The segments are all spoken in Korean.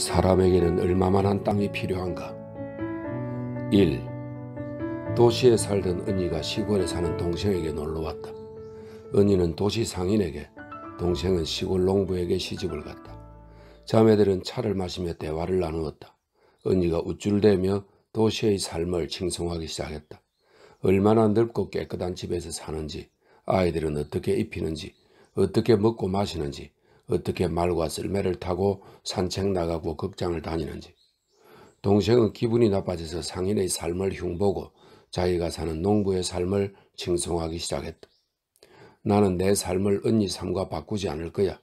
사람에게는 얼마만한 땅이 필요한가? 1. 도시에 살던 은희가 시골에 사는 동생에게 놀러 왔다. 은희는 도시 상인에게, 동생은 시골 농부에게 시집을 갔다. 자매들은 차를 마시며 대화를 나누었다. 은희가 우쭐대며 도시의 삶을 칭송하기 시작했다. 얼마나 넓고 깨끗한 집에서 사는지, 아이들은 어떻게 입히는지, 어떻게 먹고 마시는지, 어떻게 말과 쓸매를 타고 산책 나가고 극장을 다니는지 동생은 기분이 나빠져서 상인의 삶을 흉보고 자기가 사는 농부의 삶을 칭송하기 시작했다. 나는 내 삶을 언니 삶과 바꾸지 않을 거야.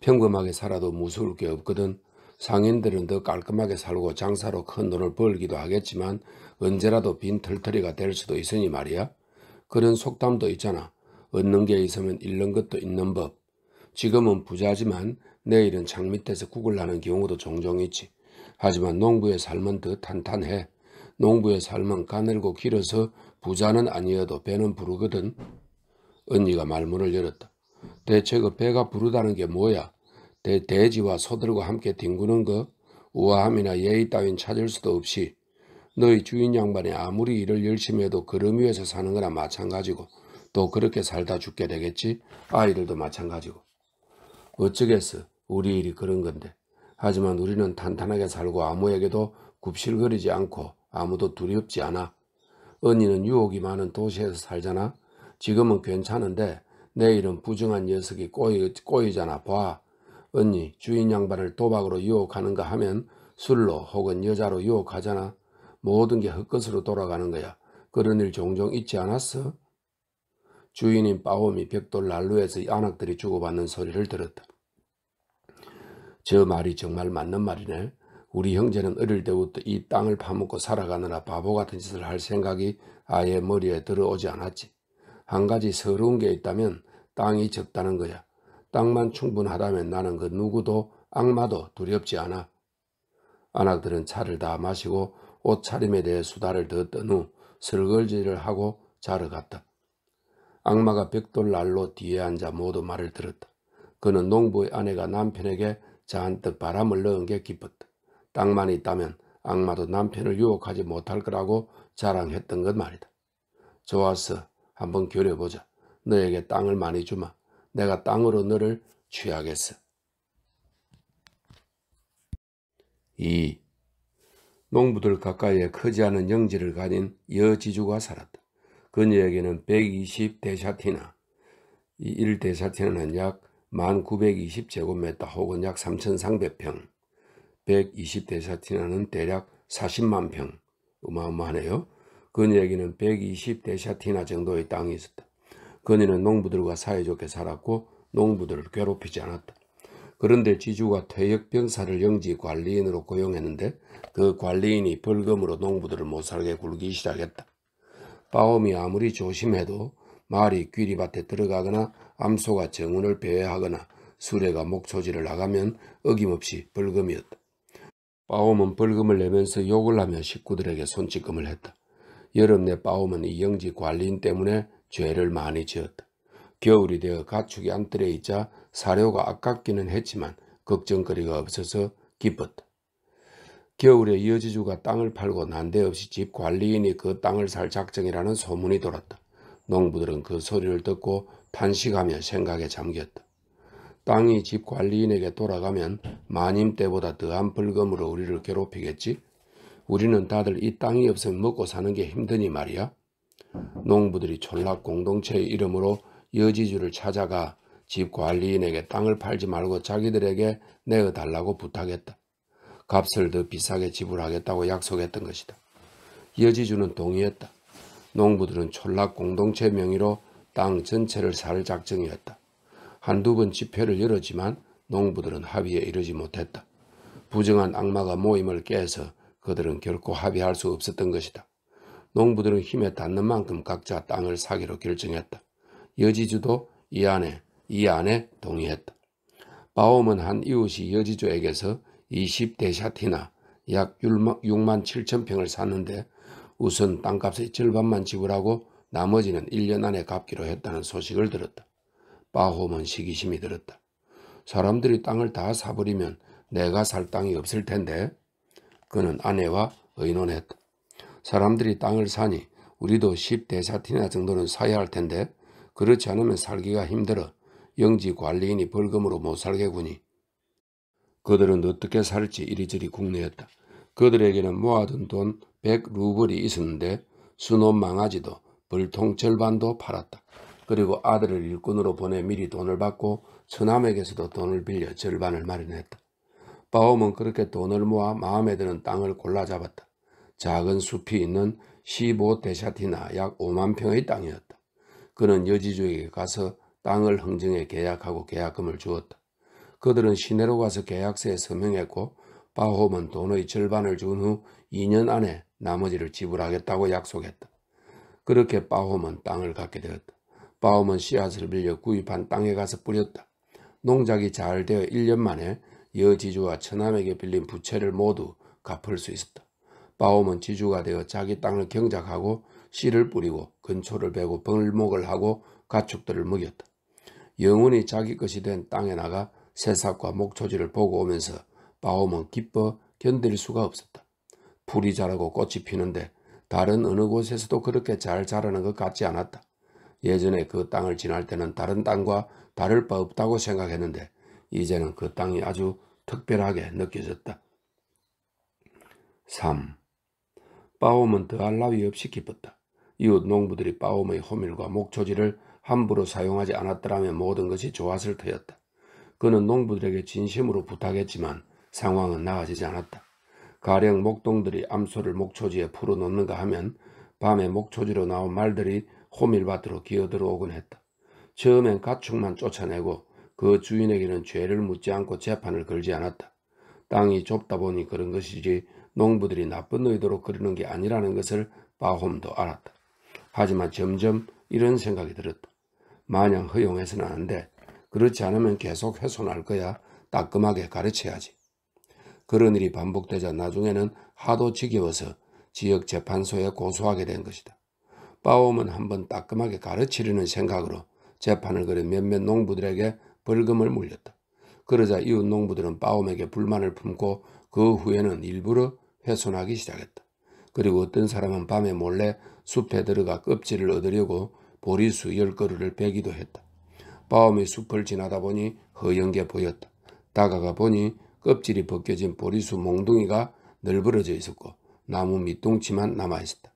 평범하게 살아도 무서울 게 없거든. 상인들은 더 깔끔하게 살고 장사로 큰 돈을 벌기도 하겠지만 언제라도 빈 털터리가 될 수도 있으니 말이야. 그런 속담도 있잖아. 얻는 게 있으면 잃는 것도 있는 법. 지금은 부자지만 내일은 창 밑에서 국을 나는 경우도 종종 있지. 하지만 농부의 삶은 더 탄탄해. 농부의 삶은 가늘고 길어서 부자는 아니어도 배는 부르거든. 언니가 말문을 열었다. 대체 그 배가 부르다는 게 뭐야? 대, 돼지와 소들과 함께 뒹구는 거? 우아함이나 예의 따윈 찾을 수도 없이 너희 주인 양반이 아무리 일을 열심히 해도 걸음 위에서 사는 거나 마찬가지고 또 그렇게 살다 죽게 되겠지? 아이들도 마찬가지고 어쩌겠어. 우리 일이 그런 건데. 하지만 우리는 탄탄하게 살고 아무에게도 굽실거리지 않고 아무도 두렵지 않아. 언니는 유혹이 많은 도시에서 살잖아. 지금은 괜찮은데 내일은 부정한 녀석이 꼬이, 꼬이잖아. 봐. 언니 주인 양반을 도박으로 유혹하는가 하면 술로 혹은 여자로 유혹하잖아. 모든 게 헛것으로 돌아가는 거야. 그런 일 종종 있지 않았어? 주인인 빠오미 벽돌 난로에서 이 안악들이 주고받는 소리를 들었다. 저 말이 정말 맞는 말이네. 우리 형제는 어릴 때부터 이 땅을 파먹고 살아가느라 바보 같은 짓을 할 생각이 아예 머리에 들어오지 않았지. 한 가지 서러운 게 있다면 땅이 적다는 거야. 땅만 충분하다면 나는 그 누구도 악마도 두렵지 않아. 아낙들은 차를 다 마시고 옷차림에 대해 수다를 더 떤 후 설거지를 하고 자러 갔다. 악마가 벽돌 날로 뒤에 앉아 모두 말을 들었다. 그는 농부의 아내가 남편에게 잔뜩 바람을 넣은 게 기뻤다. 땅만 있다면 악마도 남편을 유혹하지 못할 거라고 자랑했던 것 말이다. 좋았어. 한번 겨려보자. 너에게 땅을 많이 주마. 내가 땅으로 너를 취하겠어. 2. 농부들 가까이에 크지 않은 영지를 가진 여지주가 살았다. 그녀에게는 120 데샤티나, 1 데샤티나는 약 1920제곱미터 혹은 약 3,300평, 120대샤티나는 대략 40만 평, 어마어마하네요. 그녀에게는 120대샤티나 정도의 땅이 있었다. 그녀는 농부들과 사이좋게 살았고 농부들을 괴롭히지 않았다. 그런데 지주가 퇴역병사를 영지 관리인으로 고용했는데 그 관리인이 벌금으로 농부들을 못살게 굴기 시작했다. 빠옴이 아무리 조심해도 말이 귀리밭에 들어가거나 암소가 정운을 배회하거나 수레가 목초지를 나가면 어김없이 벌금이었다. 빠옴은 벌금을 내면서 욕을 하며 식구들에게 손찌검을 했다. 여름 내 빠옴은 이 영지 관리인 때문에 죄를 많이 지었다. 겨울이 되어 가축이 안뜰에 있자 사료가 아깝기는 했지만 걱정거리가 없어서 기뻤다. 겨울에 여지주가 땅을 팔고 난데없이 집 관리인이 그 땅을 살 작정이라는 소문이 돌았다. 농부들은 그 소리를 듣고 탄식하며 생각에 잠겼다. 땅이 집 관리인에게 돌아가면 마님 때보다 더한 벌금으로 우리를 괴롭히겠지? 우리는 다들 이 땅이 없으면 먹고 사는 게 힘드니 말이야. 농부들이 촌락 공동체의 이름으로 여지주를 찾아가 집 관리인에게 땅을 팔지 말고 자기들에게 내어달라고 부탁했다. 값을 더 비싸게 지불하겠다고 약속했던 것이다. 여지주는 동의했다. 농부들은 촌락 공동체 명의로 땅 전체를 살 작정이었다. 한두 번 집회를 열었지만 농부들은 합의에 이르지 못했다. 부정한 악마가 모임을 깨서 그들은 결코 합의할 수 없었던 것이다. 농부들은 힘에 닿는 만큼 각자 땅을 사기로 결정했다. 여지주도 이 안에 이 안에 동의했다. 바움은 한 이웃이 여지주에게서 20대 샤티나 약 6만 7천 평을 샀는데 우선 땅값의 절반만 지불하고 나머지는 1년 안에 갚기로 했다는 소식을 들었다. 바홈은 시기심이 들었다. 사람들이 땅을 다 사버리면 내가 살 땅이 없을 텐데 그는 아내와 의논했다. 사람들이 땅을 사니 우리도 10대사티나 정도는 사야 할 텐데 그렇지 않으면 살기가 힘들어 영지 관리인이 벌금으로 못 살게 구니 그들은 어떻게 살지 이리저리 궁리했다. 그들에게는 모아둔 돈 100루블이 있었는데 수놈 망아지도 불통 절반도 팔았다. 그리고 아들을 일꾼으로 보내 미리 돈을 받고 처남에게서도 돈을 빌려 절반을 마련했다. 바움은 그렇게 돈을 모아 마음에 드는 땅을 골라 잡았다. 작은 숲이 있는 15데샤티나 약 5만 평의 땅이었다. 그는 여지주에게 가서 땅을 흥정해 계약하고 계약금을 주었다. 그들은 시내로 가서 계약서에 서명했고 바홈은 돈의 절반을 준 후 2년 안에 나머지를 지불하겠다고 약속했다. 그렇게 바움은 땅을 갖게 되었다. 바움은 씨앗을 빌려 구입한 땅에 가서 뿌렸다. 농작이 잘 되어 1년 만에 여지주와 처남에게 빌린 부채를 모두 갚을 수 있었다. 바움은 지주가 되어 자기 땅을 경작하고 씨를 뿌리고 근초를 베고 벌목을 하고 가축들을 먹였다. 영혼이 자기 것이 된 땅에 나가 새싹과 목초지를 보고 오면서 바움은 기뻐 견딜 수가 없었다. 풀이 자라고 꽃이 피는데 다른 어느 곳에서도 그렇게 잘 자라는 것 같지 않았다. 예전에 그 땅을 지날 때는 다른 땅과 다를 바 없다고 생각했는데 이제는 그 땅이 아주 특별하게 느껴졌다. 3. 빠옴은 더할 나위 없이 기뻤다. 이웃 농부들이 빠옴의 호밀과 목초지를 함부로 사용하지 않았더라면 모든 것이 좋았을 터였다. 그는 농부들에게 진심으로 부탁했지만 상황은 나아지지 않았다. 가령 목동들이 암소를 목초지에 풀어놓는가 하면 밤에 목초지로 나온 말들이 호밀밭으로 기어들어오곤 했다. 처음엔 가축만 쫓아내고 그 주인에게는 죄를 묻지 않고 재판을 걸지 않았다. 땅이 좁다 보니 그런 것이지 농부들이 나쁜 의도로 그리는게 아니라는 것을 바홈도 알았다. 하지만 점점 이런 생각이 들었다. 마냥 허용해서는 안 돼. 그렇지 않으면 계속 훼손할 거야. 따끔하게 가르쳐야지. 그런 일이 반복되자 나중에는 하도 지겨워서 지역 재판소에 고소하게 된 것이다. 빠옴은 한번 따끔하게 가르치려는 생각으로 재판을 그린 몇몇 농부들에게 벌금을 물렸다. 그러자 이웃 농부들은 빠옴에게 불만을 품고 그 후에는 일부러 훼손하기 시작했다. 그리고 어떤 사람은 밤에 몰래 숲에 들어가 껍질을 얻으려고 보리수 열 그루를 베기도 했다. 빠옴이 숲을 지나다 보니 허연게 보였다. 다가가 보니 껍질이 벗겨진 보리수 몽둥이가 널브러져 있었고 나무 밑동치만 남아있었다.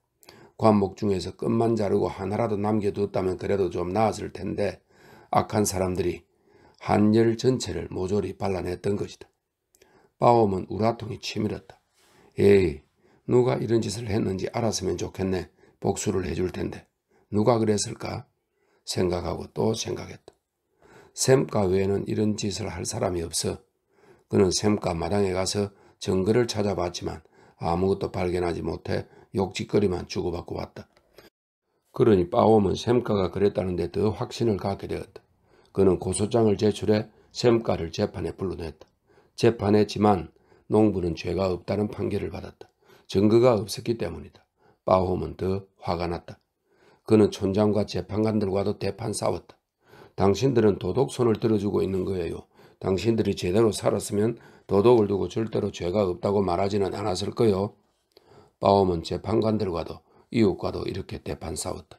관목 중에서 끝만 자르고 하나라도 남겨두었다면 그래도 좀 나았을 텐데 악한 사람들이 한 열 전체를 모조리 발라냈던 것이다. 빠움은 우라통이 치밀었다. 에이 누가 이런 짓을 했는지 알았으면 좋겠네. 복수를 해줄 텐데 누가 그랬을까? 생각하고 또 생각했다. 샘과 외에는 이런 짓을 할 사람이 없어 그는 샘가 마당에 가서 정거를 찾아봤지만 아무것도 발견하지 못해 욕짓거리만 주고받고 왔다. 그러니 빠옴은 샘가가 그랬다는데 더 확신을 갖게 되었다. 그는 고소장을 제출해 샘가를 재판에 불러냈다. 재판했지만 농부는 죄가 없다는 판결을 받았다. 증거가 없었기 때문이다. 빠홈은 더 화가 났다. 그는 촌장과 재판관들과도 대판 싸웠다. 당신들은 도덕 손을 들어주고 있는 거예요. 당신들이 제대로 살았으면 도덕을 두고 절대로 죄가 없다고 말하지는 않았을 거요. 바움은 재판관들과도 이웃과도 이렇게 대판 싸웠다.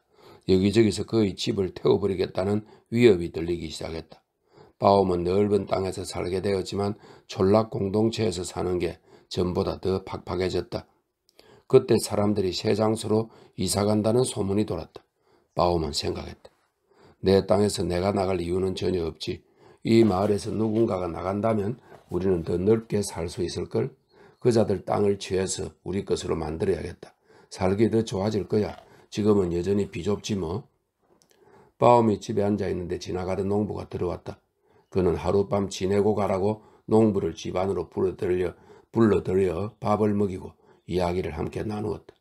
여기저기서 그의 집을 태워버리겠다는 위협이 들리기 시작했다. 바움은 넓은 땅에서 살게 되었지만 촌락 공동체에서 사는 게 전보다 더 팍팍해졌다. 그때 사람들이 새 장소로 이사간다는 소문이 돌았다. 바움은 생각했다. 내 땅에서 내가 나갈 이유는 전혀 없지. 이 마을에서 누군가가 나간다면 우리는 더 넓게 살 수 있을 걸. 그 자들 땅을 취해서 우리 것으로 만들어야겠다. 살기 더 좋아질 거야. 지금은 여전히 비좁지 뭐. 바움이 집에 앉아있는데 지나가던 농부가 들어왔다. 그는 하룻밤 지내고 가라고 농부를 집안으로 불러들여, 불러들여 밥을 먹이고 이야기를 함께 나누었다.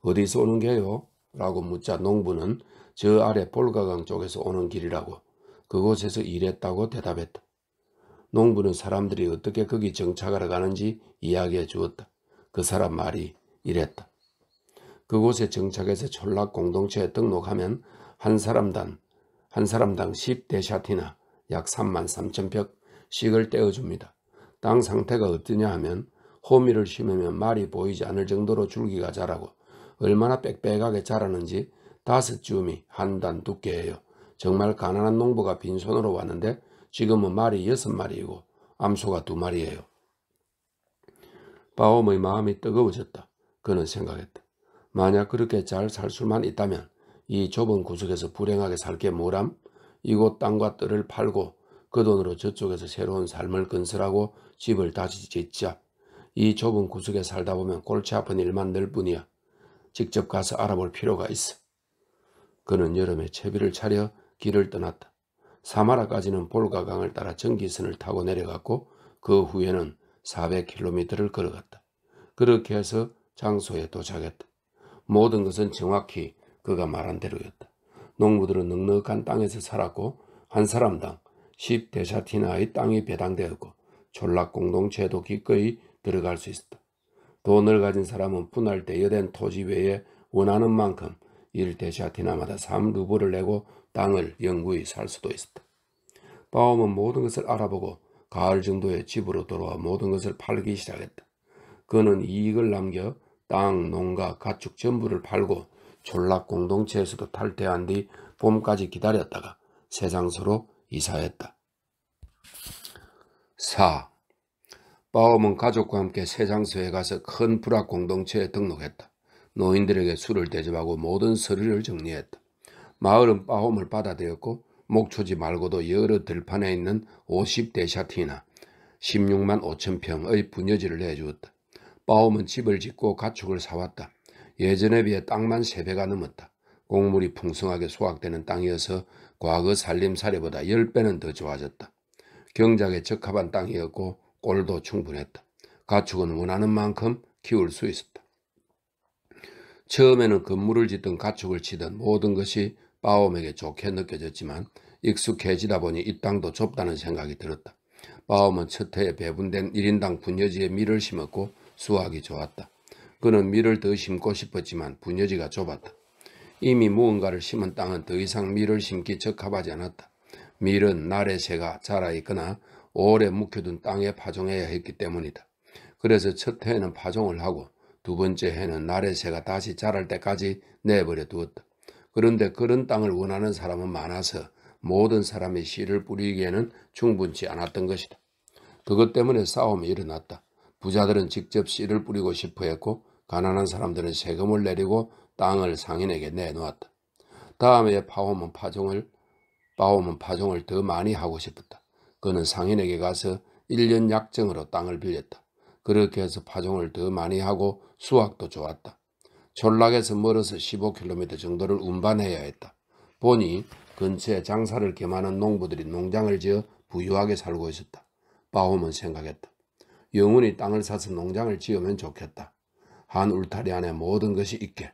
어디서 오는 게요? 라고 묻자 농부는 저 아래 볼가강 쪽에서 오는 길이라고 그곳에서 일했다고 대답했다. 농부는 사람들이 어떻게 거기 정착하러 가는지 이야기해 주었다. 그 사람 말이 이랬다. 그곳에 정착해서 전락 공동체에 등록하면 한 사람당 한 사람당 10대샤티나 약 3만 3천벽씩을 떼어줍니다. 땅 상태가 어떠냐 하면 호미를 심으면 말이 보이지 않을 정도로 줄기가 자라고 얼마나 빽빽하게 자라는지 다섯 줌이 한 단 두께예요. 정말 가난한 농부가 빈손으로 왔는데 지금은 말이 여섯 마리이고 암소가 두 마리예요. 바옴의 마음이 뜨거워졌다. 그는 생각했다. 만약 그렇게 잘 살 수만 있다면 이 좁은 구석에서 불행하게 살게 뭐람? 이곳 땅과 뜰을 팔고 그 돈으로 저쪽에서 새로운 삶을 건설하고 집을 다시 짓자. 이 좁은 구석에 살다 보면 골치 아픈 일만 늘 뿐이야. 직접 가서 알아볼 필요가 있어. 그는 여름에 채비를 차려 길을 떠났다. 사마라까지는 볼가강을 따라 전기선을 타고 내려갔고 그 후에는 400km를 걸어갔다. 그렇게 해서 장소에 도착했다. 모든 것은 정확히 그가 말한 대로였다. 농부들은 넉넉한 땅에서 살았고 한 사람당 10대샤티나의 땅이 배당되었고 전락 공동체도 기꺼이 들어갈 수 있었다. 돈을 가진 사람은 분할 대여된 토지 외에 원하는 만큼 1대샤티나마다 3루블을 내고 땅을 영구히 살 수도 있었다. 바움은 모든 것을 알아보고 가을 정도에 집으로 돌아와 모든 것을 팔기 시작했다. 그는 이익을 남겨 땅, 농가, 가축 전부를 팔고 졸락 공동체에서도 탈퇴한 뒤 봄까지 기다렸다가 세상서로 이사했다. 4. 바움은 가족과 함께 세상서에 가서 큰 불악 공동체에 등록했다. 노인들에게 술을 대접하고 모든 서류를 정리했다. 마을은 빠옴을 받아들였고 목초지 말고도 여러 들판에 있는 50대 샤티나 16만 5천 평의 분여지를 내주었다. 빠옴은 집을 짓고 가축을 사왔다. 예전에 비해 땅만 3배가 넘었다. 곡물이 풍성하게 소각되는 땅이어서 과거 살림살이보다 10배는 더 좋아졌다. 경작에 적합한 땅이었고 꼴도 충분했다. 가축은 원하는 만큼 키울 수 있었다. 처음에는 건물을 짓던 가축을 치던 모든 것이 바움에게 좋게 느껴졌지만 익숙해지다 보니 이 땅도 좁다는 생각이 들었다. 바움은 첫 해에 배분된 1인당 분여지에 밀을 심었고 수확이 좋았다. 그는 밀을 더 심고 싶었지만 분여지가 좁았다. 이미 무언가를 심은 땅은 더 이상 밀을 심기 적합하지 않았다. 밀은 날의 새가 자라 있거나 오래 묵혀둔 땅에 파종해야 했기 때문이다. 그래서 첫 해에는 파종을 하고 두 번째 해는 날의 새가 다시 자랄 때까지 내버려 두었다. 그런데 그런 땅을 원하는 사람은 많아서 모든 사람의 씨를 뿌리기에는 충분치 않았던 것이다. 그것 때문에 싸움이 일어났다. 부자들은 직접 씨를 뿌리고 싶어 했고 가난한 사람들은 세금을 내리고 땅을 상인에게 내놓았다. 다음에 파오은 파종을 파오은 파종을 더 많이 하고 싶었다. 그는 상인에게 가서 1년 약정으로 땅을 빌렸다. 그렇게 해서 파종을 더 많이 하고 수확도 좋았다. 촌락에서 멀어서 15km 정도를 운반해야 했다. 보니 근처에 장사를 겸하는 농부들이 농장을 지어 부유하게 살고 있었다. 바움은 생각했다. 영원히 땅을 사서 농장을 지으면 좋겠다. 한 울타리 안에 모든 것이 있게.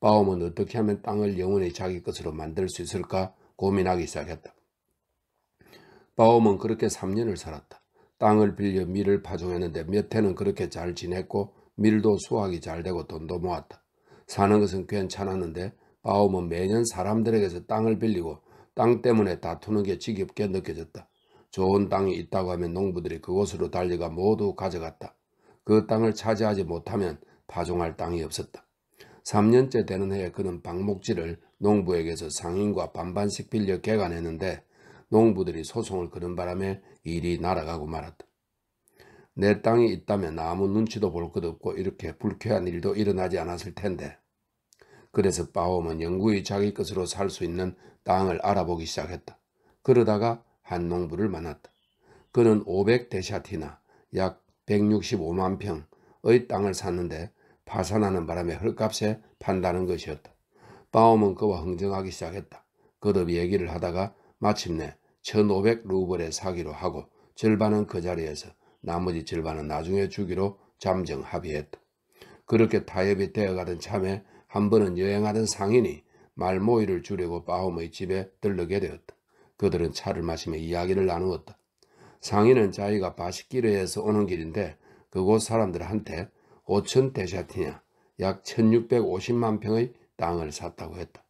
바움은 어떻게 하면 땅을 영원히 자기 것으로 만들 수 있을까 고민하기 시작했다. 바움은 그렇게 3년을 살았다. 땅을 빌려 밀을 파종했는데 몇 해는 그렇게 잘 지냈고 밀도 수확이 잘 되고 돈도 모았다. 사는 것은 괜찮았는데 바움은 매년 사람들에게서 땅을 빌리고 땅 때문에 다투는 게 지겹게 느껴졌다. 좋은 땅이 있다고 하면 농부들이 그곳으로 달려가 모두 가져갔다. 그 땅을 차지하지 못하면 파종할 땅이 없었다. 3년째 되는 해에 그는 방목지를 농부에게서 상인과 반반씩 빌려 개간했는데 농부들이 소송을 그는 바람에 일이 날아가고 말았다. 내 땅이 있다면 아무 눈치도 볼 것 없고 이렇게 불쾌한 일도 일어나지 않았을 텐데. 그래서 바움은 영구히 자기 것으로 살 수 있는 땅을 알아보기 시작했다. 그러다가 한 농부를 만났다. 그는 500데샤티나 약 165만 평의 땅을 샀는데 파산하는 바람에 헐값에 판다는 것이었다. 바움은 그와 흥정하기 시작했다. 그듭 얘기를 하다가 마침내 1500루블에 사기로 하고 절반은 그 자리에서 나머지 절반은 나중에 주기로 잠정 합의했다. 그렇게 타협이 되어가던 참에 한 번은 여행하던 상인이 말모이를 주려고 바움의 집에 들르게 되었다. 그들은 차를 마시며 이야기를 나누었다. 상인은 자기가 바시키르에서 오는 길인데 그곳 사람들한테 5천 데샤티냐 약 1650만 평의 땅을 샀다고 했다.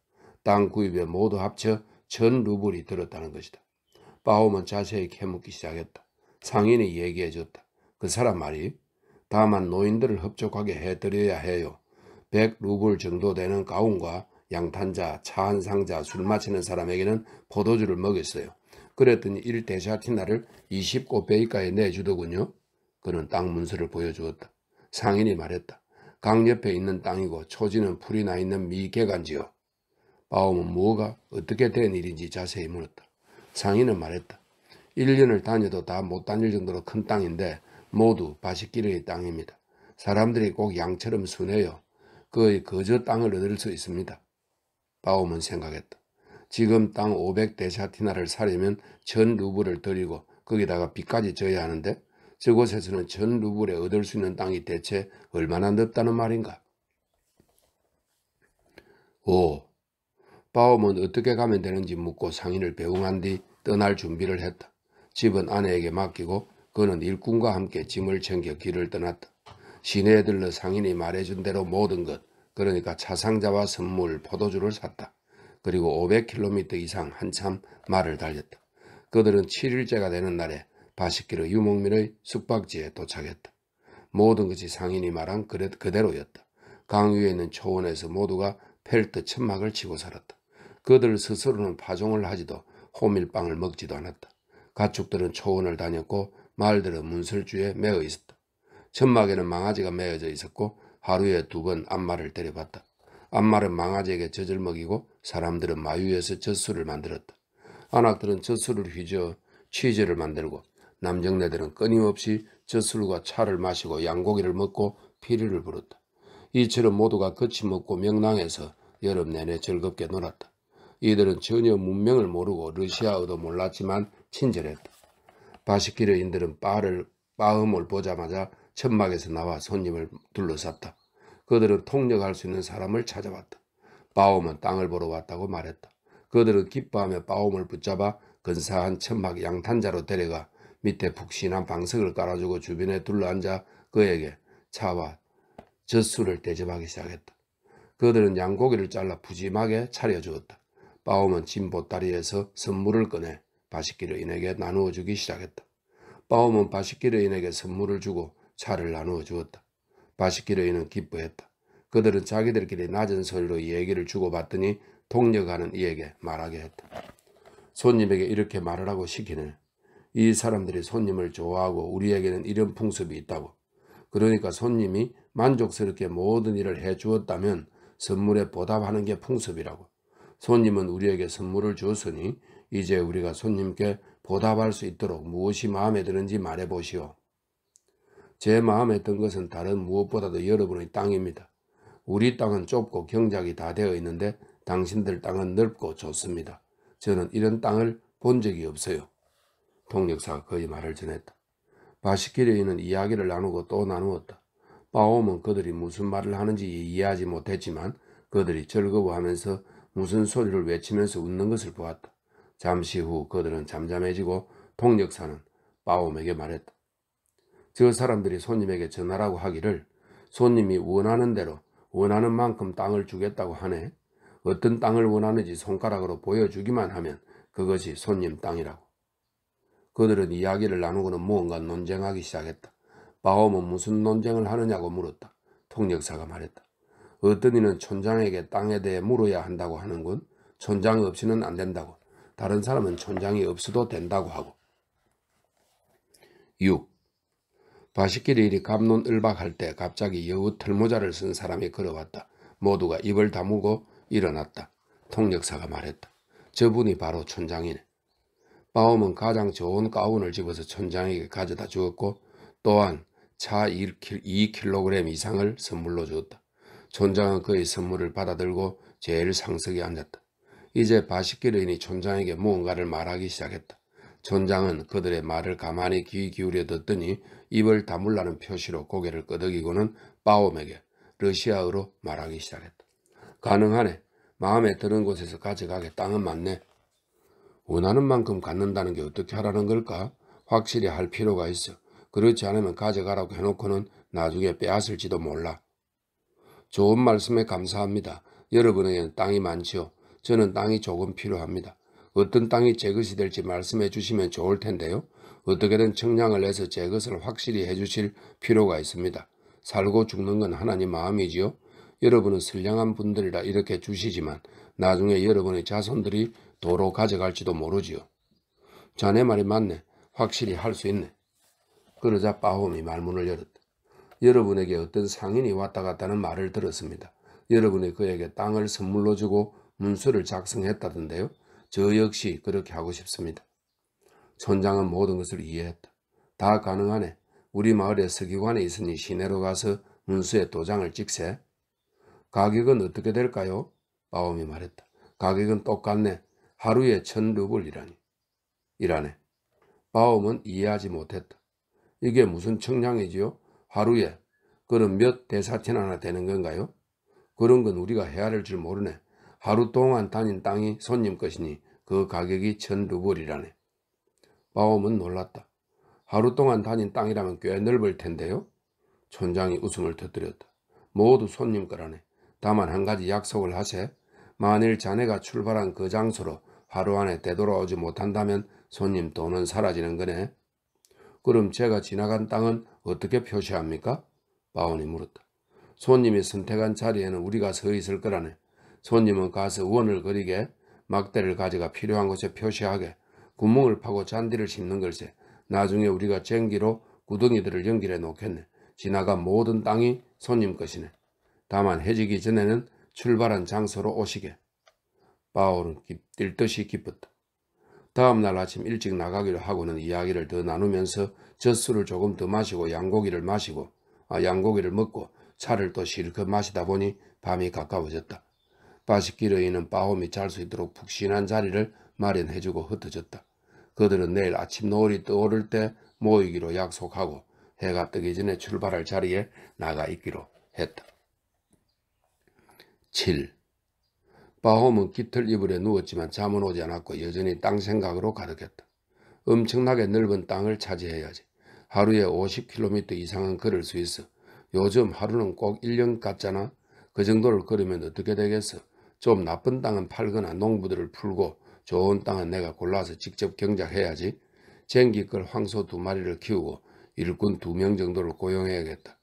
땅 구입에 모두 합쳐 1000 루블이 들었다는 것이다. 바움은 자세히 캐묻기 시작했다. 상인이 얘기해 줬다. 그 사람 말이 다만 노인들을 흡족하게 해드려야 해요. 100루블 정도 되는 가운과 양탄자, 차 한 상자, 술 마시는 사람에게는 포도주를 먹였어요. 그랬더니 1대샤티나를 20꼬페이가에 내주더군요. 그는 땅 문서를 보여주었다. 상인이 말했다. 강 옆에 있는 땅이고 초지는 풀이 나 있는 미개간지요. 바움은 무엇가 어떻게 된 일인지 자세히 물었다. 상인은 말했다. 1년을 다녀도 다 못 다닐 정도로 큰 땅인데 모두 바식기르의 땅입니다. 사람들이 꼭 양처럼 순해요. 거의 거저 땅을 얻을 수 있습니다. 바움은 생각했다. 지금 땅 5 0 0대샤티나를 사려면 전 루블을 드리고 거기다가 빚까지 져야 하는데 저곳에서는 전 루블에 얻을 수 있는 땅이 대체 얼마나 넓다는 말인가? 5. 바움은 어떻게 가면 되는지 묻고 상인을 배웅한 뒤 떠날 준비를 했다. 집은 아내에게 맡기고 그는 일꾼과 함께 짐을 챙겨 길을 떠났다. 시내에 들러 상인이 말해준 대로 모든 것 그러니까 차상자와 선물 포도주를 샀다. 그리고 500km 이상 한참 말을 달렸다. 그들은 7일째가 되는 날에 바시키르 유목민의 숙박지에 도착했다. 모든 것이 상인이 말한 그대로였다. 강 위에 있는 초원에서 모두가 펠트 천막을 치고 살았다. 그들 스스로는 파종을 하지도 호밀빵을 먹지도 않았다. 가축들은 초원을 다녔고 말들은 문설주에 매어 있었다. 천막에는 망아지가 매어져 있었고 하루에 두번 암마를 때려봤다. 암마는 망아지에게 젖을 먹이고 사람들은 마유에서 젖술을 만들었다. 안악들은 젖술을 휘저어 취재를 만들고 남정네들은 끊임없이 젖술과 차를 마시고 양고기를 먹고 피리를 불었다 이처럼 모두가 거침없고 명랑해서 여름 내내 즐겁게 놀았다. 이들은 전혀 문명을 모르고 러시아어도 몰랐지만 친절했다. 바시키르인들은 바를 빠음을 보자마자 천막에서 나와 손님을 둘러쌌다. 그들은 통역할 수 있는 사람을 찾아왔다. 바움은 땅을 보러 왔다고 말했다. 그들은 기뻐하며 바움을 붙잡아 근사한 천막 양탄자로 데려가 밑에 푹신한 방석을 깔아주고 주변에 둘러앉아 그에게 차와 젖술을 대접하기 시작했다. 그들은 양고기를 잘라 푸짐하게 차려주었다. 바움은 진 보따리에서 선물을 꺼내 바식기를 인에게 나누어 주기 시작했다. 바움은 바식기를 인에게 선물을 주고 차를 나누어 주었다. 바식기를 인은 기뻐했다. 그들은 자기들끼리 낮은 소리로 얘기를 주고받더니 동력하는 이에게 말하게 했다. 손님에게 이렇게 말을 하고 시키네. 이 사람들이 손님을 좋아하고 우리에게는 이런 풍습이 있다고. 그러니까 손님이 만족스럽게 모든 일을 해주었다면 선물에 보답하는 게 풍습이라고. 손님은 우리에게 선물을 주었으니 이제 우리가 손님께 보답할 수 있도록 무엇이 마음에 드는지 말해보시오. 제 마음에 든 것은 다른 무엇보다도 여러분의 땅입니다. 우리 땅은 좁고 경작이 다 되어 있는데 당신들 땅은 넓고 좋습니다. 저는 이런 땅을 본 적이 없어요. 동력사가 거의 말을 전했다. 바시키레이는 이야기를 나누고 또 나누었다. 바오은 그들이 무슨 말을 하는지 이해하지 못했지만 그들이 즐거워하면서 무슨 소리를 외치면서 웃는 것을 보았다. 잠시 후 그들은 잠잠해지고 통역사는 바움에게 말했다. 저 사람들이 손님에게 전하라고 하기를 손님이 원하는 대로 원하는 만큼 땅을 주겠다고 하네. 어떤 땅을 원하는지 손가락으로 보여주기만 하면 그것이 손님 땅이라고. 그들은 이야기를 나누고는 무언가 논쟁하기 시작했다. 바움은 무슨 논쟁을 하느냐고 물었다. 통역사가 말했다. 어떤 이는 촌장에게 땅에 대해 물어야 한다고 하는군. 촌장 없이는 안 된다고. 다른 사람은 촌장이 없어도 된다고 하고 6. 바시끼리이 갑론을박할 때 갑자기 여우 털모자를 쓴 사람이 걸어왔다. 모두가 입을 다물고 일어났다. 통역사가 말했다. 저분이 바로 촌장이네. 바움은 가장 좋은 가운을 집어서 촌장에게 가져다 주었고 또한 차 2kg 이상을 선물로 주었다. 촌장은 그의 선물을 받아들고 제일 상석에 앉았다. 이제 바시키르인이 촌장에게 무언가를 말하기 시작했다. 촌장은 그들의 말을 가만히 귀 기울여 듣더니 입을 다물라는 표시로 고개를 끄덕이고는 빠옴에게 러시아어로 말하기 시작했다. 가능하네. 마음에 드는 곳에서 가져가게 땅은 많네. 원하는 만큼 갖는다는 게 어떻게 하라는 걸까? 확실히 할 필요가 있어. 그렇지 않으면 가져가라고 해놓고는 나중에 빼앗을지도 몰라. 좋은 말씀에 감사합니다. 여러분에게는 땅이 많지요. 저는 땅이 조금 필요합니다. 어떤 땅이 제 것이 될지 말씀해 주시면 좋을 텐데요. 어떻게든 청량을 해서 제 것을 확실히 해 주실 필요가 있습니다. 살고 죽는 건 하나님 마음이지요. 여러분은 선량한 분들이라 이렇게 주시지만 나중에 여러분의 자손들이 도로 가져갈지도 모르지요. 자네 말이 맞네. 확실히 할 수 있네. 그러자 빠홈이 말문을 열었다. 여러분에게 어떤 상인이 왔다 갔다는 말을 들었습니다. 여러분이 그에게 땅을 선물로 주고 문서를 작성했다던데요. 저 역시 그렇게 하고 싶습니다. 촌장은 모든 것을 이해했다. 다 가능하네. 우리 마을에 서기관에 있으니 시내로 가서 문서에 도장을 찍세. 가격은 어떻게 될까요? 바움이 말했다. 가격은 똑같네. 하루에 천 루블이라니. 이라네. 바움은 이해하지 못했다. 이게 무슨 청량이지요? 하루에. 그럼 몇 대사천 하나 되는 건가요? 그런 건 우리가 헤아릴 줄 모르네. 하루 동안 다닌 땅이 손님 것이니 그 가격이 천 루블이라네. 바움은 놀랐다. 하루 동안 다닌 땅이라면 꽤 넓을 텐데요. 촌장이 웃음을 터뜨렸다. 모두 손님 거라네. 다만 한 가지 약속을 하세. 만일 자네가 출발한 그 장소로 하루 안에 되돌아오지 못한다면 손님 돈은 사라지는 거네. 그럼 제가 지나간 땅은 어떻게 표시합니까? 바온이 물었다. 손님이 선택한 자리에는 우리가 서 있을 거라네. 손님은 가서 원을 그리게 막대를 가져가 필요한 곳에 표시하게 구멍을 파고 잔디를 심는 걸세 나중에 우리가 쟁기로 구덩이들을 연결해 놓겠네 지나간 모든 땅이 손님 것이네 다만 해지기 전에는 출발한 장소로 오시게 바울은 뛸 듯이 기뻤다 다음날 아침 일찍 나가기로 하고는 이야기를 더 나누면서 젖술을 조금 더 마시고 양고기를 마시고 아, 양고기를 먹고 차를 또 실컷 마시다 보니 밤이 가까워졌다. 바식기러이는 바홈이 잘 수 있도록 푹신한 자리를 마련해주고 흩어졌다. 그들은 내일 아침 노을이 떠오를 때 모이기로 약속하고 해가 뜨기 전에 출발할 자리에 나가 있기로 했다. 7. 바홈은 깃털 이불에 누웠지만 잠은 오지 않았고 여전히 땅 생각으로 가득했다. 엄청나게 넓은 땅을 차지해야지. 하루에 50km 이상은 걸을 수 있어. 요즘 하루는 꼭 1년 같잖아. 그 정도를 걸으면 어떻게 되겠어? 좀 나쁜 땅은 팔거나 농부들을 풀고 좋은 땅은 내가 골라서 직접 경작해야지 쟁기끌 황소 두 마리를 키우고 일꾼 두 명 정도를 고용해야겠다.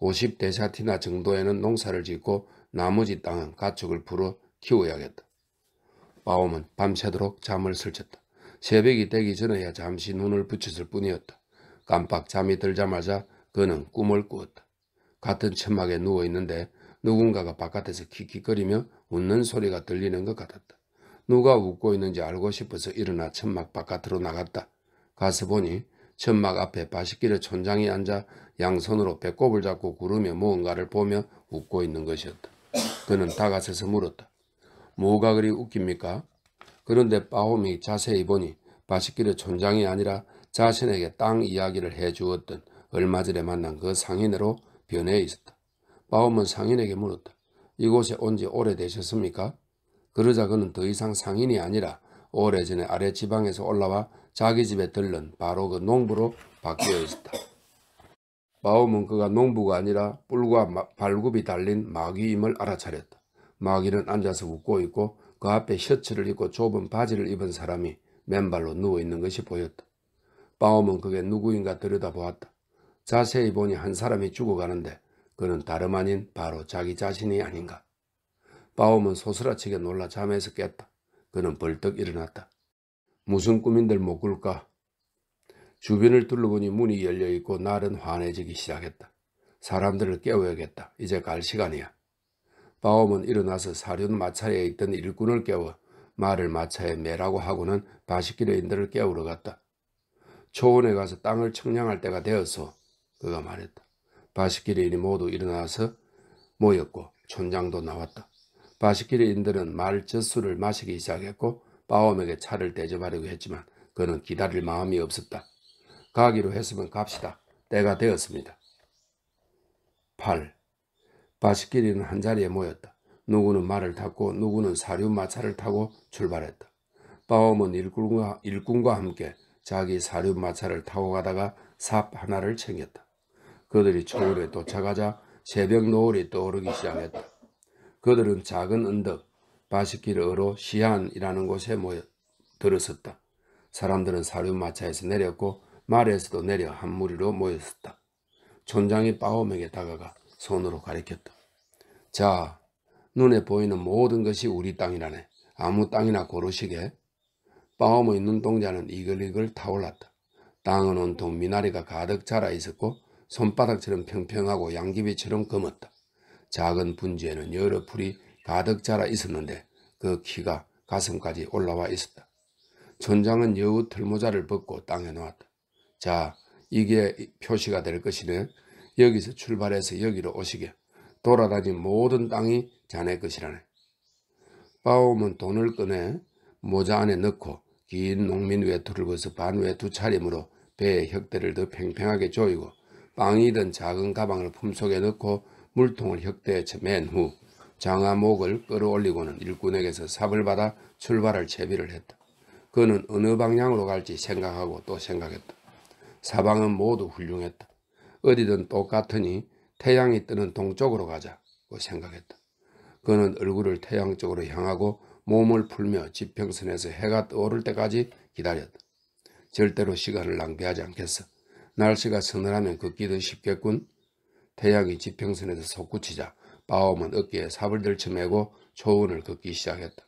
50대 샤티나 정도에는 농사를 짓고 나머지 땅은 가축을 풀어 키워야겠다. 바움은 밤새도록 잠을 설쳤다. 새벽이 되기 전에야 잠시 눈을 붙였을 뿐이었다. 깜빡 잠이 들자마자 그는 꿈을 꾸었다. 같은 천막에 누워있는데 누군가가 바깥에서 킥킥거리며 웃는 소리가 들리는 것 같았다. 누가 웃고 있는지 알고 싶어서 일어나 천막 바깥으로 나갔다. 가서 보니 천막 앞에 바시길의 촌장이 앉아 양손으로 배꼽을 잡고 구르며 무언가를 보며 웃고 있는 것이었다. 그는 다가서서 물었다. 뭐가 그리 웃깁니까? 그런데 빠옴이 자세히 보니 바시길의 촌장이 아니라 자신에게 땅 이야기를 해주었던 얼마 전에 만난 그 상인으로 변해 있었다. 바움은 상인에게 물었다. 이곳에 온 지 오래되셨습니까? 그러자 그는 더 이상 상인이 아니라 오래전에 아래 지방에서 올라와 자기 집에 들른 바로 그 농부로 바뀌어 있었다. 바움은 그가 농부가 아니라 뿔과 마, 발굽이 달린 마귀임을 알아차렸다. 마귀는 앉아서 웃고 있고 그 앞에 셔츠를 입고 좁은 바지를 입은 사람이 맨발로 누워있는 것이 보였다. 바움은 그게 누구인가 들여다보았다. 자세히 보니 한 사람이 죽어가는데 그는 다름 아닌 바로 자기 자신이 아닌가. 바움은 소스라치게 놀라 잠에서 깼다. 그는 벌떡 일어났다. 무슨 꿈인들 못 꿀까? 주변을 둘러보니 문이 열려있고 날은 환해지기 시작했다. 사람들을 깨워야겠다. 이제 갈 시간이야. 바움은 일어나서 사륜 마차에 있던 일꾼을 깨워 말을 마차에 매라고 하고는 바시키레인들을 깨우러 갔다. 초원에 가서 땅을 청량할 때가 되어서 그가 말했다. 바시키리인이 모두 일어나서 모였고 촌장도 나왔다. 바시키리인들은 말젖수를 마시기 시작했고 바움에게 차를 대접하려고 했지만 그는 기다릴 마음이 없었다. 가기로 했으면 갑시다. 때가 되었습니다. 8. 바시키리는 한자리에 모였다. 누구는 말을 탔고 누구는 사류 마차를 타고 출발했다. 바움은 일꾼과, 일꾼과 함께 자기 사륜 마차를 타고 가다가 삽 하나를 챙겼다. 그들이 초월에 도착하자 새벽 노을이 떠오르기 시작했다. 그들은 작은 언덕 바시길 어로 시안이라는 곳에 모여 들었었다. 사람들은 사륜마차에서 내렸고 말에서도 내려 한 무리로 모였었다. 촌장이 빠옴에게 다가가 손으로 가리켰다. 자, 눈에 보이는 모든 것이 우리 땅이라네. 아무 땅이나 고르시게. 빠옴의 눈동자는 이글이글 타올랐다. 땅은 온통 미나리가 가득 자라 있었고 손바닥처럼 평평하고 양귀비처럼 검었다. 작은 분지에는 여러 풀이 가득 자라 있었는데 그 키가 가슴까지 올라와 있었다. 촌장은 여우 털모자를 벗고 땅에 놓았다. 자, 이게 표시가 될 것이네. 여기서 출발해서 여기로 오시게. 돌아다닌 모든 땅이 자네 것이라네. 바움은 돈을 꺼내 모자 안에 넣고 긴 농민 외투를 벗어 반외투 차림으로 배의 혁대를 더 팽팽하게 조이고 빵이든 작은 가방을 품속에 넣고 물통을 혁대에 맨후 장화목을 끌어올리고는 일꾼에게서 삽을 받아 출발할 채비를 했다. 그는 어느 방향으로 갈지 생각하고 또 생각했다. 사방은 모두 훌륭했다. 어디든 똑같으니 태양이 뜨는 동쪽으로 가자고 생각했다. 그는 얼굴을 태양 쪽으로 향하고 몸을 풀며 지평선에서 해가 떠오를 때까지 기다렸다. 절대로 시간을 낭비하지 않겠어. 날씨가 서늘하면 걷기도 그 쉽겠군. 태양이 지평선에서 솟구치자 바움은 어깨에 삽을 들쳐매고 초원을 걷기 시작했다.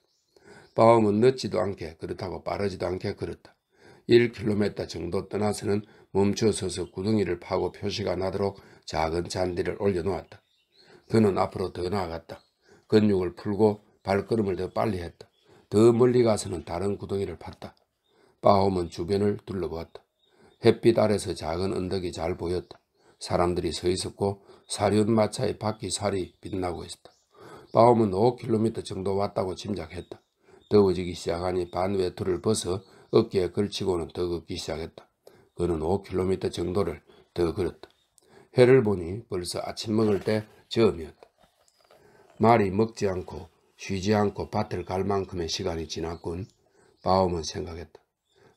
바움은 늦지도 않게 그렇다고 빠르지도 않게 걸었다. 1km 정도 떠나서는 멈춰서서 구덩이를 파고 표시가 나도록 작은 잔디를 올려놓았다. 그는 앞으로 더 나아갔다. 근육을 풀고 발걸음을 더 빨리 했다. 더 멀리 가서는 다른 구덩이를 팠다. 바움은 주변을 둘러보았다. 햇빛 아래서 작은 언덕이 잘 보였다. 사람들이 서 있었고 사륜 마차의 바퀴 살이 빛나고 있었다. 바움은 5km 정도 왔다고 짐작했다. 더워지기 시작하니 반외투를 벗어 어깨에 걸치고는 더 걷기 시작했다. 그는 5km 정도를 더 걸었다. 해를 보니 벌써 아침 먹을 때 저음이었다. 말이 먹지 않고 쉬지 않고 밭을 갈 만큼의 시간이 지났군. 바움은 생각했다.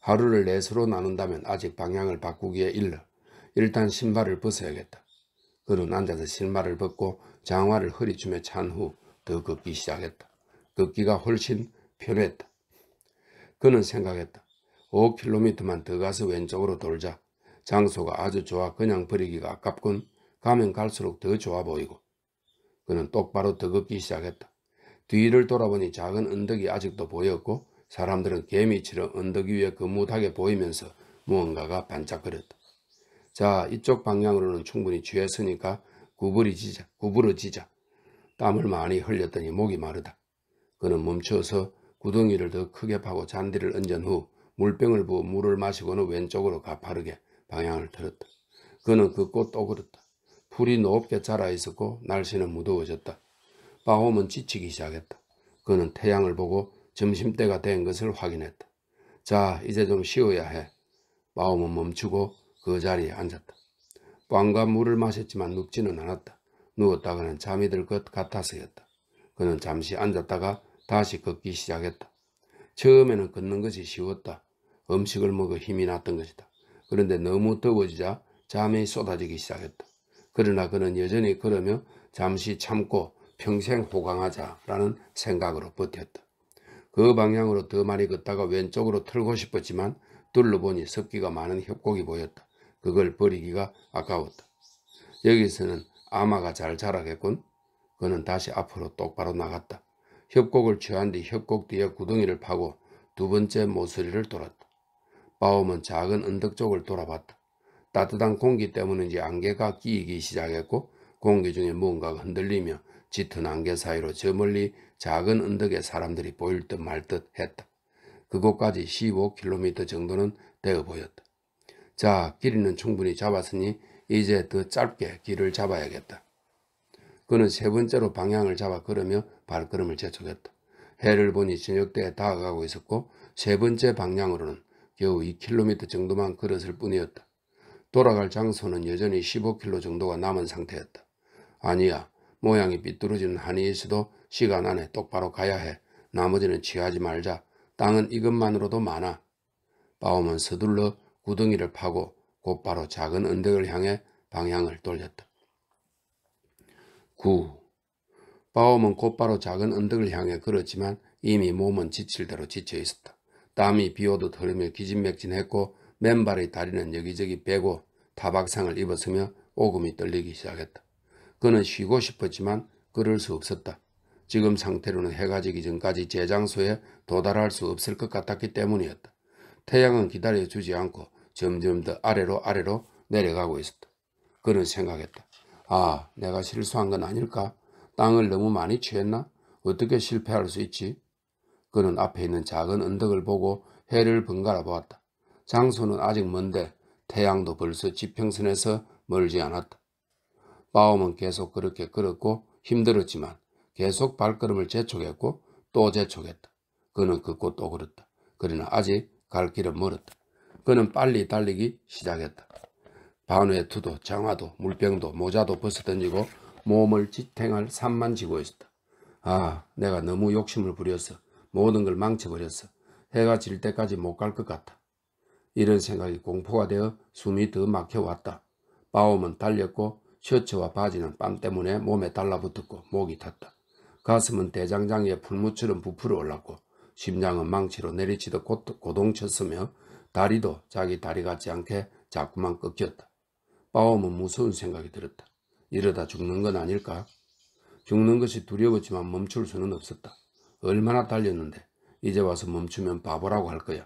하루를 넷으로 나눈다면 아직 방향을 바꾸기에 일러 일단 신발을 벗어야겠다. 그는 앉아서 신발을 벗고 장화를 허리춤에 찬 후 더 걷기 시작했다. 걷기가 훨씬 편했다. 그는 생각했다. 5km만 더 가서 왼쪽으로 돌자. 장소가 아주 좋아 그냥 버리기가 아깝군. 가면 갈수록 더 좋아 보이고. 그는 똑바로 더 걷기 시작했다. 뒤를 돌아보니 작은 언덕이 아직도 보였고 사람들은 개미처럼 언덕 위에 거뭇하게 보이면서 무언가가 반짝거렸다. 자 이쪽 방향으로는 충분히 취했으니까 구부리지자 구부러지자. 땀을 많이 흘렸더니 목이 마르다. 그는 멈춰서 구덩이를 더 크게 파고 잔디를 얹은 후 물병을 부어 물을 마시고는 왼쪽으로 가파르게 방향을 틀었다. 그는 긋고 또 걸었다. 풀이 높게 자라 있었고 날씨는 무더워졌다. 바홈은 지치기 시작했다. 그는 태양을 보고 점심때가 된 것을 확인했다. 자 이제 좀 쉬어야 해. 마음은 멈추고 그 자리에 앉았다. 빵과 물을 마셨지만 눕지는 않았다. 누웠다가는 잠이 들 것 같아서였다. 그는 잠시 앉았다가 다시 걷기 시작했다. 처음에는 걷는 것이 쉬웠다. 음식을 먹어 힘이 났던 것이다. 그런데 너무 더워지자 잠이 쏟아지기 시작했다. 그러나 그는 여전히 걸으며 잠시 참고 평생 호강하자라는 생각으로 버텼다. 그 방향으로 더 많이 걷다가 왼쪽으로 틀고 싶었지만 둘러보니 습기가 많은 협곡이 보였다. 그걸 버리기가 아까웠다. 여기서는 아마가 잘 자라겠군. 그는 다시 앞으로 똑바로 나갔다. 협곡을 취한 뒤 협곡 뒤에 구덩이를 파고 두 번째 모서리를 돌았다. 바움은 작은 언덕 쪽을 돌아봤다. 따뜻한 공기 때문인지 안개가 끼이기 시작했고 공기 중에 무언가가 흔들리며 짙은 안개 사이로 저 멀리 작은 언덕에 사람들이 보일 듯 말 듯 했다. 그곳까지 15km 정도는 되어 보였다. 자, 길이는 충분히 잡았으니 이제 더 짧게 길을 잡아야겠다. 그는 세 번째로 방향을 잡아 걸으며 발걸음을 재촉했다. 해를 보니 저녁때에 다가가고 있었고 세 번째 방향으로는 겨우 2km 정도만 걸었을 뿐이었다. 돌아갈 장소는 여전히 15km 정도가 남은 상태였다. 아니야, 모양이 삐뚤어지는 한이 있어도 시간 안에 똑바로 가야 해. 나머지는 취하지 말자. 땅은 이것만으로도 많아. 바움은 서둘러 구덩이를 파고 곧바로 작은 언덕을 향해 방향을 돌렸다. 9. 바움은 곧바로 작은 언덕을 향해 걸었지만 이미 몸은 지칠 대로 지쳐 있었다. 땀이 비오듯 흐르며 기진맥진했고 맨발의 다리는 여기저기 빼고 타박상을 입었으며 오금이 떨리기 시작했다. 그는 쉬고 싶었지만 그럴 수 없었다. 지금 상태로는 해가 지기 전까지 제장소에 도달할 수 없을 것 같았기 때문이었다. 태양은 기다려주지 않고 점점 더 아래로 아래로 내려가고 있었다. 그는 생각했다. 아, 내가 실수한 건 아닐까? 땅을 너무 많이 취했나? 어떻게 실패할 수 있지? 그는 앞에 있는 작은 언덕을 보고 해를 번갈아 보았다. 장소는 아직 먼데 태양도 벌써 지평선에서 멀지 않았다. 마음은 계속 그렇게 걸었고 힘들었지만 계속 발걸음을 재촉했고 또 재촉했다. 그는 걷고 또 걸었다. 그러나 아직 갈 길은 멀었다. 그는 빨리 달리기 시작했다. 반의투도 장화도 물병도 모자도 벗어던지고 몸을 지탱할 산만 지고 있었다. 아 내가 너무 욕심을 부려서 모든 걸 망쳐버렸어. 해가 질 때까지 못 갈 것 같아. 이런 생각이 공포가 되어 숨이 더 막혀왔다. 바움은 달렸고 셔츠와 바지는 빵 때문에 몸에 달라붙었고 목이 탔다. 가슴은 대장장이의 풀무처럼 부풀어 올랐고 심장은 망치로 내리치듯 고동쳤으며 다리도 자기 다리 같지 않게 자꾸만 꺾였다. 빠움은 무서운 생각이 들었다. 이러다 죽는 건 아닐까? 죽는 것이 두려웠지만 멈출 수는 없었다. 얼마나 달렸는데 이제 와서 멈추면 바보라고 할 거야.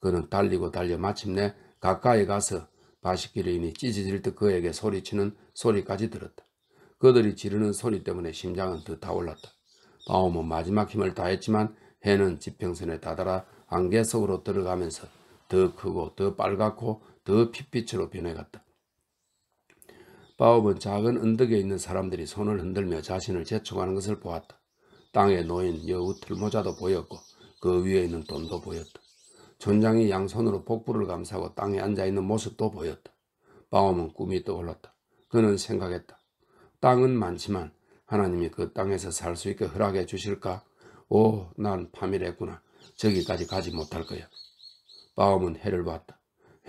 그는 달리고 달려 마침내 가까이 가서 바시키를 이미 찢어질 듯 그에게 소리치는 소리까지 들었다. 그들이 지르는 소리 때문에 심장은 더 타올랐다. 바움은 마지막 힘을 다했지만 해는 지평선에 다다라 안개 속으로 들어가면서 더 크고 더 빨갛고 더 핏빛으로 변해갔다. 바움은 작은 언덕에 있는 사람들이 손을 흔들며 자신을 재촉하는 것을 보았다. 땅에 놓인 여우 틀모자도 보였고 그 위에 있는 돈도 보였다. 전장이 양손으로 복부를 감싸고 땅에 앉아있는 모습도 보였다. 바움은 꿈이 떠올랐다. 그는 생각했다. 땅은 많지만 하나님이 그 땅에서 살 수 있게 허락해 주실까? 오, 난 파멸했구나. 저기까지 가지 못할 거야. 바움은 해를 봤다.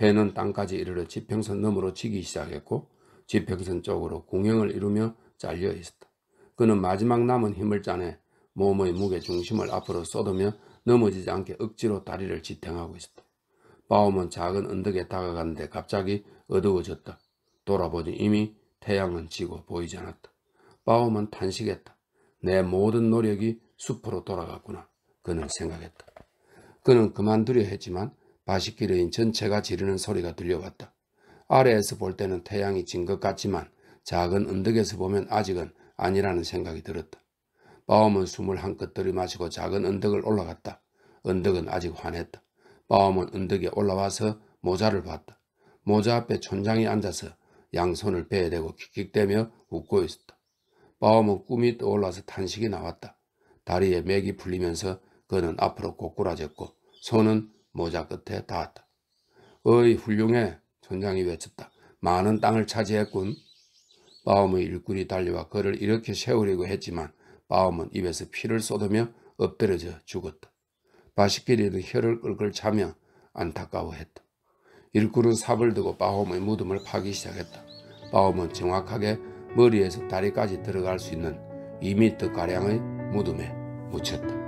해는 땅까지 이르러 지평선 너머로 지기 시작했고 지평선 쪽으로 공형을 이루며 잘려 있었다. 그는 마지막 남은 힘을 짜내 몸의 무게 중심을 앞으로 쏟으며 넘어지지 않게 억지로 다리를 지탱하고 있었다. 바움은 작은 언덕에 다가갔는데 갑자기 어두워졌다. 돌아보니 이미 태양은 지고 보이지 않았다. 바움은 탄식했다. 내 모든 노력이 숲으로 돌아갔구나. 그는 생각했다. 그는 그만두려 했지만 바시키르인 전체가 지르는 소리가 들려왔다. 아래에서 볼 때는 태양이 진 것 같지만 작은 언덕에서 보면 아직은 아니라는 생각이 들었다. 바움은 숨을 한껏 들이마시고 작은 언덕을 올라갔다. 언덕은 아직 환했다. 바움은 언덕에 올라와서 모자를 봤다. 모자 앞에 촌장이 앉아서 양손을 배에 대고 킥킥대며 웃고 있었다. 바움은 꿈이 떠올라서 탄식이 나왔다. 다리에 맥이 풀리면서 그는 앞으로 고꾸라졌고 손은 모자 끝에 닿았다. 어이 훌륭해 촌장이 외쳤다. 많은 땅을 차지했군. 바움의 일꾼이 달려와 그를 이렇게 세우려고 했지만 마음은 입에서 피를 쏟으며 엎드려져 죽었다. 바시키리는 혀를 끌끌 차며 안타까워했다. 일꾼은 삽을 들고 바홈의 무덤을 파기 시작했다. 바홈은 정확하게 머리에서 다리까지 들어갈 수 있는 2미터가량의 무덤에 묻혔다.